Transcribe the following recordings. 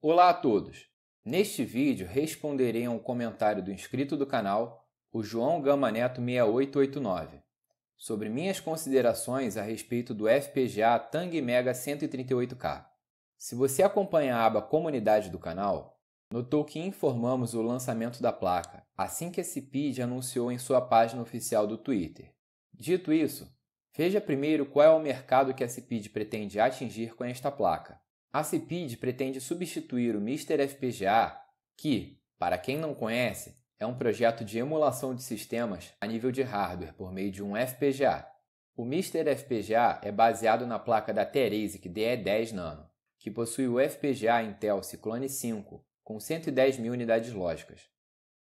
Olá a todos! Neste vídeo responderei a um comentário do inscrito do canal, o João Gama Neto 6889, sobre minhas considerações a respeito do FPGA Tang Mega 138K. Se você acompanha a aba Comunidade do canal, notou que informamos o lançamento da placa assim que a CPID anunciou em sua página oficial do Twitter. Dito isso, veja primeiro qual é o mercado que a CPID pretende atingir com esta placa. A CIPID pretende substituir o Mister FPGA, que, para quem não conhece, é um projeto de emulação de sistemas a nível de hardware por meio de um FPGA. O Mister FPGA é baseado na placa da Terasic DE10 Nano, que possui o FPGA Intel Cyclone 5 com 110 mil unidades lógicas.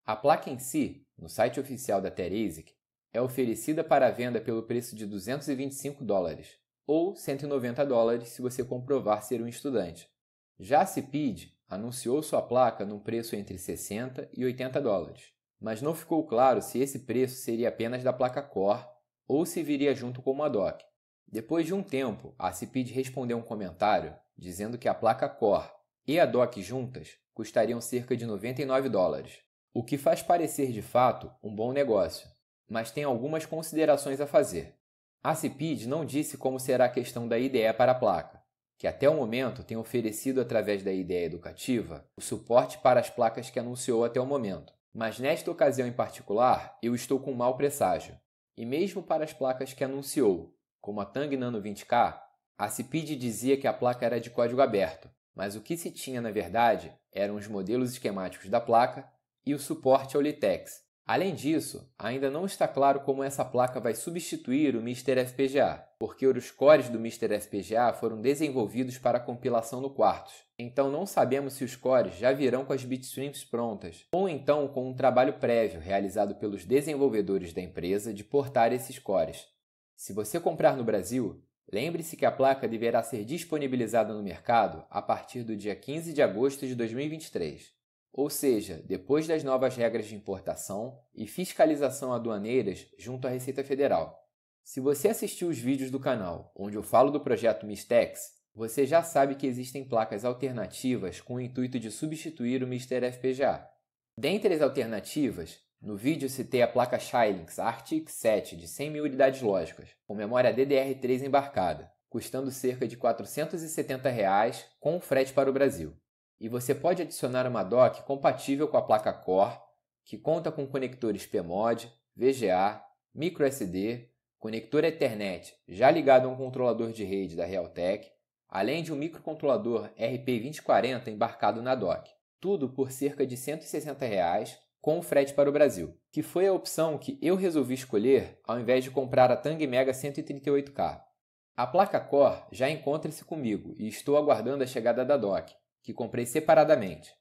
A placa em si, no site oficial da Terasic, é oferecida para venda pelo preço de 225 dólares, ou 190 dólares se você comprovar ser um estudante. Já a CPID anunciou sua placa num preço entre 60 e 80 dólares, mas não ficou claro se esse preço seria apenas da placa Core ou se viria junto com uma DOC. Depois de um tempo, a CPID respondeu um comentário dizendo que a placa Core e a DOC juntas custariam cerca de 99 dólares, o que faz parecer de fato um bom negócio, mas tem algumas considerações a fazer. A CPID não disse como será a questão da IDE para a placa, que até o momento tem oferecido através da IDE educativa o suporte para as placas que anunciou até o momento. Mas nesta ocasião em particular, eu estou com um mau presságio. E mesmo para as placas que anunciou, como a Tang Nano 20K, a CPID dizia que a placa era de código aberto, mas o que se tinha na verdade eram os modelos esquemáticos da placa e o suporte ao Litex, Além disso, ainda não está claro como essa placa vai substituir o Mr. FPGA, porque os cores do Mr. FPGA foram desenvolvidos para a compilação no Quartos, então não sabemos se os cores já virão com as bitstreams prontas, ou então com um trabalho prévio realizado pelos desenvolvedores da empresa de portar esses cores. Se você comprar no Brasil, lembre-se que a placa deverá ser disponibilizada no mercado a partir do dia 15 de agosto de 2023. Ou seja, depois das novas regras de importação e fiscalização aduaneiras junto à Receita Federal. Se você assistiu os vídeos do canal onde eu falo do projeto Mistex, você já sabe que existem placas alternativas com o intuito de substituir o Mister FPGA. Dentre as alternativas, no vídeo citei a placa Xilinx Arctic 7 de 100 mil unidades lógicas, com memória DDR3 embarcada, custando cerca de R$ 470 reais, com frete para o Brasil. E você pode adicionar uma dock compatível com a placa Core, que conta com conectores PMOD, VGA, microSD, conector Ethernet já ligado a um controlador de rede da Realtek, além de um microcontrolador RP2040 embarcado na dock. Tudo por cerca de R$ 160 reais, com frete para o Brasil, que foi a opção que eu resolvi escolher ao invés de comprar a Tang Mega 138K. A placa Core já encontra-se comigo e estou aguardando a chegada da dock, que comprei separadamente.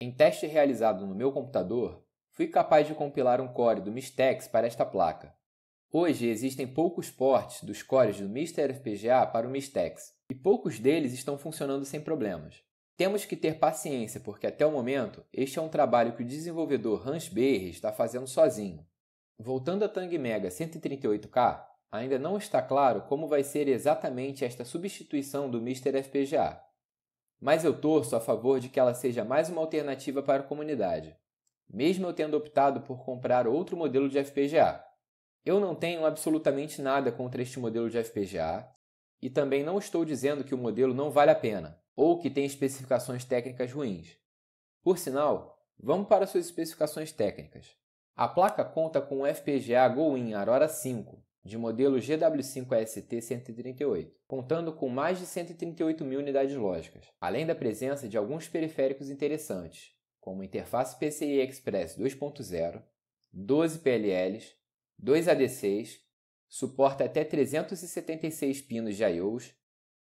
Em teste realizado no meu computador, fui capaz de compilar um core do Mistex para esta placa. Hoje existem poucos ports dos cores do Mister FPGA para o Mistex, e poucos deles estão funcionando sem problemas. Temos que ter paciência, porque até o momento, este é um trabalho que o desenvolvedor Hans Behr está fazendo sozinho. Voltando à Tang Mega 138K, ainda não está claro como vai ser exatamente esta substituição do Mister FPGA mas eu torço a favor de que ela seja mais uma alternativa para a comunidade, mesmo eu tendo optado por comprar outro modelo de FPGA. Eu não tenho absolutamente nada contra este modelo de FPGA e também não estou dizendo que o modelo não vale a pena ou que tem especificações técnicas ruins. Por sinal, vamos para suas especificações técnicas. A placa conta com um FPGA Go-In Aurora 5, de modelo GW5ST 138, contando com mais de 138 mil unidades lógicas, além da presença de alguns periféricos interessantes, como interface PCI Express 2.0, 12 PLLs, 2 ADCs, suporta até 376 pinos de I/Os.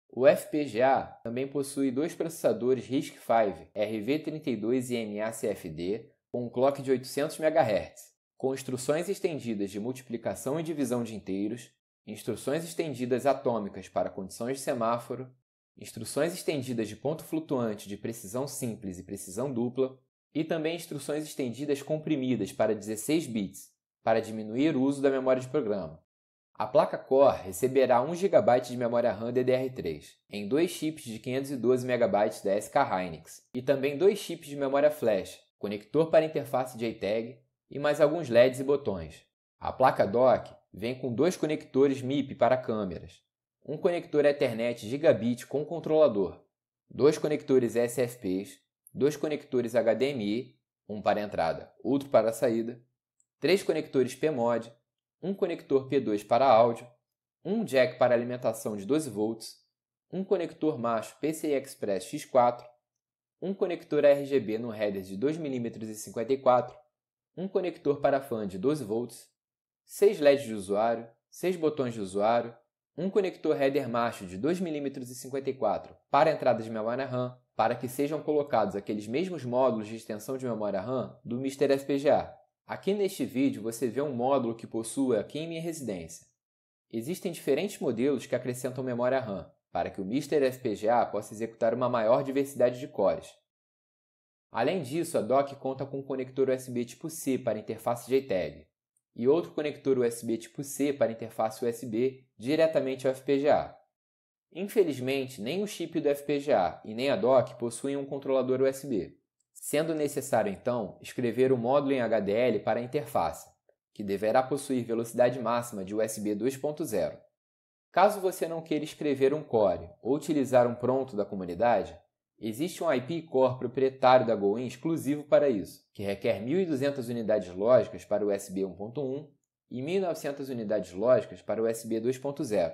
O FPGA também possui dois processadores RISC-V RV32 e nacfd com um clock de 800 MHz construções estendidas de multiplicação e divisão de inteiros, instruções estendidas atômicas para condições de semáforo, instruções estendidas de ponto flutuante de precisão simples e precisão dupla, e também instruções estendidas comprimidas para 16 bits, para diminuir o uso da memória de programa. A placa Core receberá 1 GB de memória RAM DDR3, em dois chips de 512 MB da SK Hynix, e também dois chips de memória flash, conector para interface JTAG e mais alguns LEDs e botões. A placa dock vem com dois conectores MIP para câmeras, um conector Ethernet gigabit com controlador, dois conectores SFPs, dois conectores HDMI, um para entrada, outro para saída, três conectores PMOD, um conector P2 para áudio, um jack para alimentação de 12 volts, um conector macho PCI Express X4, um conector RGB no header de 2 mm e 54 um conector para fã de 12 volts, 6 LEDs de usuário, 6 botões de usuário, um conector header macho de 2 mm e 54 para entrada de memória RAM, para que sejam colocados aqueles mesmos módulos de extensão de memória RAM do Mr. FPGA. Aqui neste vídeo você vê um módulo que possuo aqui em minha residência. Existem diferentes modelos que acrescentam memória RAM, para que o Mr. FPGA possa executar uma maior diversidade de cores, Além disso, a dock conta com um conector USB tipo C para interface JTAG e outro conector USB tipo C para interface USB diretamente ao FPGA. Infelizmente, nem o chip do FPGA e nem a dock possuem um controlador USB, sendo necessário então escrever o módulo em HDL para a interface, que deverá possuir velocidade máxima de USB 2.0. Caso você não queira escrever um core ou utilizar um pronto da comunidade, Existe um IP Core proprietário da GoIn exclusivo para isso, que requer 1.200 unidades lógicas para o USB 1.1 e 1.900 unidades lógicas para o USB 2.0.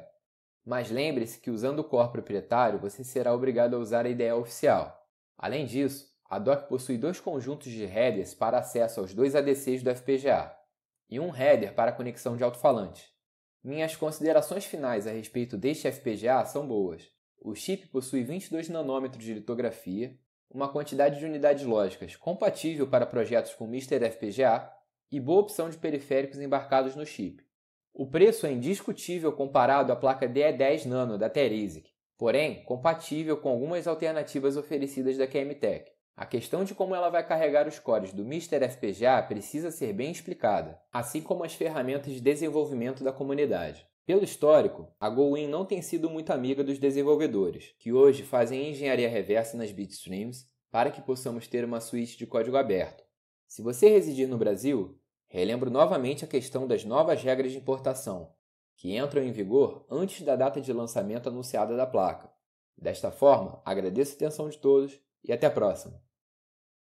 Mas lembre-se que usando o core proprietário, você será obrigado a usar a IDE oficial. Além disso, a DOC possui dois conjuntos de headers para acesso aos dois ADCs do FPGA e um header para conexão de alto-falante. Minhas considerações finais a respeito deste FPGA são boas. O chip possui 22 nanômetros de litografia, uma quantidade de unidades lógicas compatível para projetos com Mr. FPGA e boa opção de periféricos embarcados no chip. O preço é indiscutível comparado à placa DE10 Nano da Teresic, porém compatível com algumas alternativas oferecidas da QMTech. A questão de como ela vai carregar os cores do Mr. FPGA precisa ser bem explicada, assim como as ferramentas de desenvolvimento da comunidade. Pelo histórico, a GoWin não tem sido muito amiga dos desenvolvedores, que hoje fazem engenharia reversa nas bitstreams para que possamos ter uma suíte de código aberto. Se você residir no Brasil, relembro novamente a questão das novas regras de importação, que entram em vigor antes da data de lançamento anunciada da placa. Desta forma, agradeço a atenção de todos e até a próxima!